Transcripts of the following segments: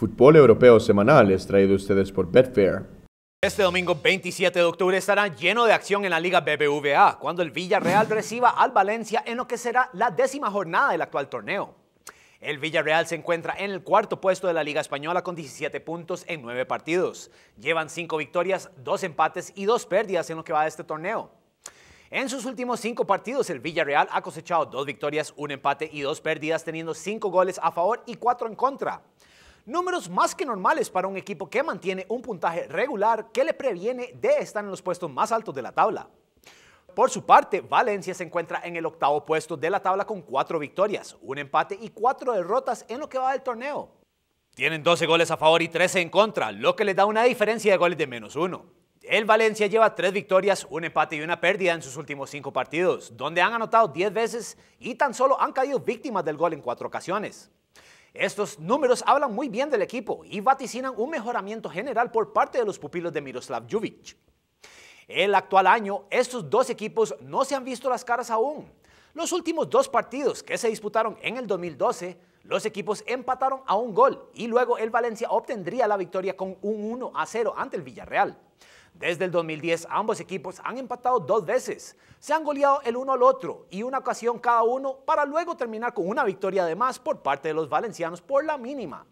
Fútbol Europeo Semanal es traído ustedes por Betfair. Este domingo 27 de octubre estará lleno de acción en la Liga BBVA, cuando el Villarreal reciba al Valencia en lo que será la décima jornada del actual torneo. El Villarreal se encuentra en el cuarto puesto de la Liga Española con 17 puntos en 9 partidos. Llevan 5 victorias, 2 empates y 2 pérdidas en lo que va de este torneo. En sus últimos 5 partidos, el Villarreal ha cosechado 2 victorias, 1 empate y 2 pérdidas, teniendo 5 goles a favor y 4 en contra. Números más que normales para un equipo que mantiene un puntaje regular que le previene de estar en los puestos más altos de la tabla. Por su parte, Valencia se encuentra en el octavo puesto de la tabla con cuatro victorias, un empate y cuatro derrotas en lo que va del torneo. Tienen 12 goles a favor y 13 en contra, lo que les da una diferencia de goles de menos uno. El Valencia lleva tres victorias, un empate y una pérdida en sus últimos cinco partidos, donde han anotado 10 veces y tan solo han caído víctimas del gol en cuatro ocasiones. Estos números hablan muy bien del equipo y vaticinan un mejoramiento general por parte de los pupilos de Miroslav Juvic. El actual año, estos dos equipos no se han visto las caras aún. Los últimos dos partidos que se disputaron en el 2012, los equipos empataron a un gol y luego el Valencia obtendría la victoria con un 1 a 0 ante el Villarreal. Desde el 2010 ambos equipos han empatado dos veces, se han goleado el uno al otro y una ocasión cada uno para luego terminar con una victoria de más por parte de los valencianos por la mínima.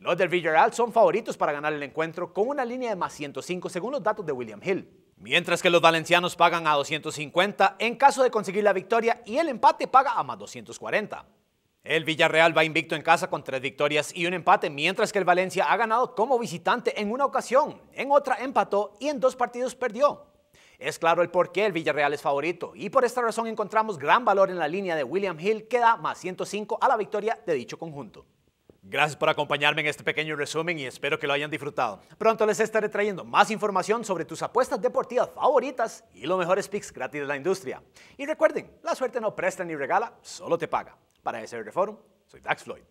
Los del Villarreal son favoritos para ganar el encuentro con una línea de más 105 según los datos de William Hill. Mientras que los valencianos pagan a 250 en caso de conseguir la victoria y el empate paga a más 240. El Villarreal va invicto en casa con tres victorias y un empate, mientras que el Valencia ha ganado como visitante en una ocasión, en otra empató y en dos partidos perdió. Es claro el por qué el Villarreal es favorito y por esta razón encontramos gran valor en la línea de William Hill que da más 105 a la victoria de dicho conjunto. Gracias por acompañarme en este pequeño resumen y espero que lo hayan disfrutado. Pronto les estaré trayendo más información sobre tus apuestas deportivas favoritas y los mejores picks gratis de la industria. Y recuerden, la suerte no presta ni regala, solo te paga. Para SR Forum, soy Dax Floyd.